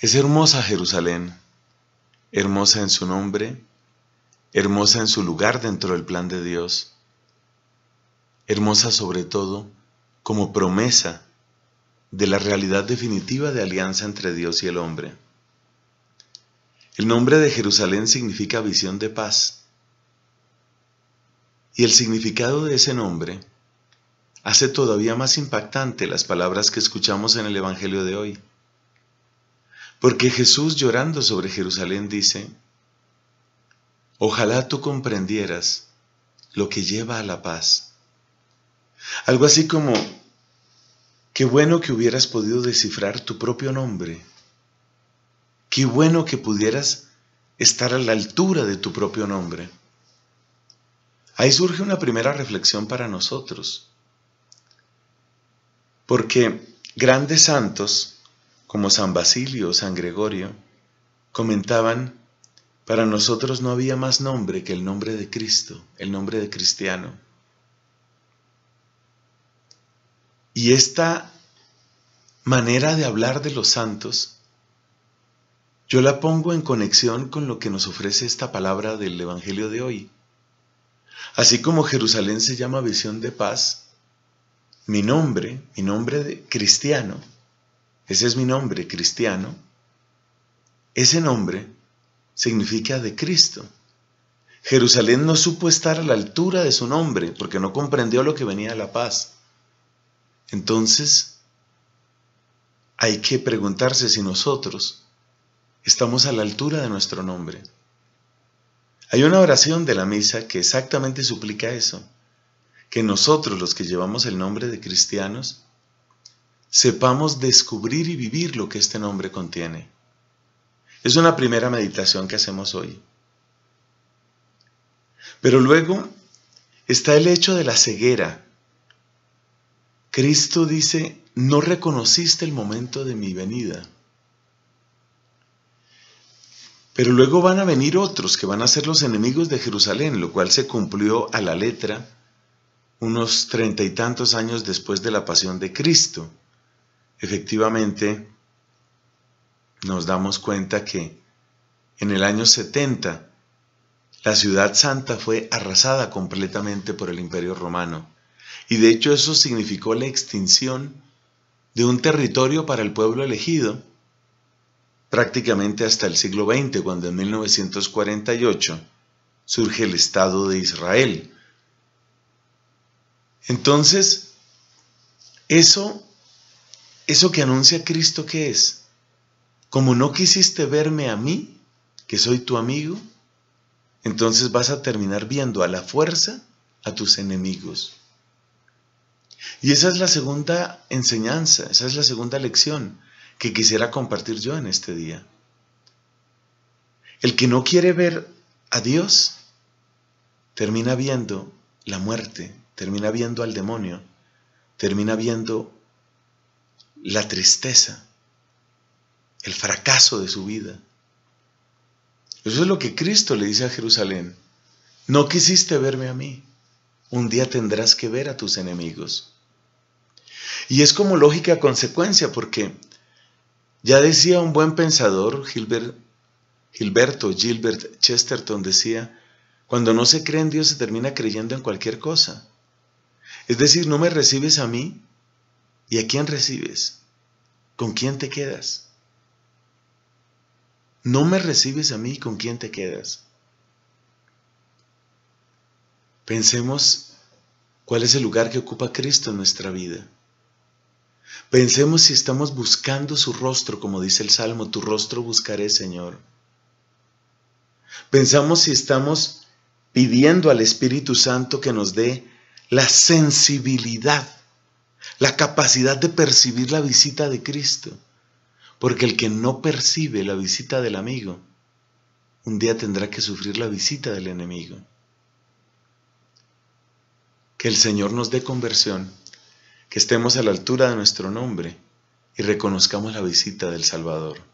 Es hermosa Jerusalén, hermosa en su nombre, hermosa en su lugar dentro del plan de Dios, hermosa sobre todo como promesa de la realidad definitiva de alianza entre Dios y el hombre. El nombre de Jerusalén significa visión de paz, y el significado de ese nombre hace todavía más impactante las palabras que escuchamos en el Evangelio de hoy. Porque Jesús llorando sobre Jerusalén dice, ojalá tú comprendieras lo que lleva a la paz. Algo así como, qué bueno que hubieras podido descifrar tu propio nombre. Qué bueno que pudieras estar a la altura de tu propio nombre. Ahí surge una primera reflexión para nosotros. Porque grandes santos como San Basilio o San Gregorio, comentaban, para nosotros no había más nombre que el nombre de Cristo, el nombre de cristiano. Y esta manera de hablar de los santos, yo la pongo en conexión con lo que nos ofrece esta palabra del Evangelio de hoy. Así como Jerusalén se llama visión de paz, mi nombre, mi nombre de cristiano, ese es mi nombre, cristiano. Ese nombre significa de Cristo. Jerusalén no supo estar a la altura de su nombre porque no comprendió lo que venía la paz. Entonces, hay que preguntarse si nosotros estamos a la altura de nuestro nombre. Hay una oración de la misa que exactamente suplica eso, que nosotros los que llevamos el nombre de cristianos sepamos descubrir y vivir lo que este nombre contiene. Es una primera meditación que hacemos hoy. Pero luego está el hecho de la ceguera. Cristo dice, no reconociste el momento de mi venida. Pero luego van a venir otros que van a ser los enemigos de Jerusalén, lo cual se cumplió a la letra unos treinta y tantos años después de la pasión de Cristo efectivamente nos damos cuenta que en el año 70 la ciudad santa fue arrasada completamente por el imperio romano y de hecho eso significó la extinción de un territorio para el pueblo elegido prácticamente hasta el siglo XX cuando en 1948 surge el Estado de Israel. Entonces, eso ¿Eso que anuncia Cristo que es? Como no quisiste verme a mí, que soy tu amigo, entonces vas a terminar viendo a la fuerza a tus enemigos. Y esa es la segunda enseñanza, esa es la segunda lección que quisiera compartir yo en este día. El que no quiere ver a Dios termina viendo la muerte, termina viendo al demonio, termina viendo la tristeza, el fracaso de su vida. Eso es lo que Cristo le dice a Jerusalén. No quisiste verme a mí. Un día tendrás que ver a tus enemigos. Y es como lógica consecuencia, porque ya decía un buen pensador, Gilbert, Gilberto, Gilbert Chesterton decía, cuando no se cree en Dios se termina creyendo en cualquier cosa. Es decir, no me recibes a mí, ¿Y a quién recibes? ¿Con quién te quedas? No me recibes a mí, ¿con quién te quedas? Pensemos cuál es el lugar que ocupa Cristo en nuestra vida. Pensemos si estamos buscando su rostro, como dice el Salmo, tu rostro buscaré, Señor. Pensamos si estamos pidiendo al Espíritu Santo que nos dé la sensibilidad la capacidad de percibir la visita de Cristo. Porque el que no percibe la visita del amigo, un día tendrá que sufrir la visita del enemigo. Que el Señor nos dé conversión, que estemos a la altura de nuestro nombre y reconozcamos la visita del Salvador.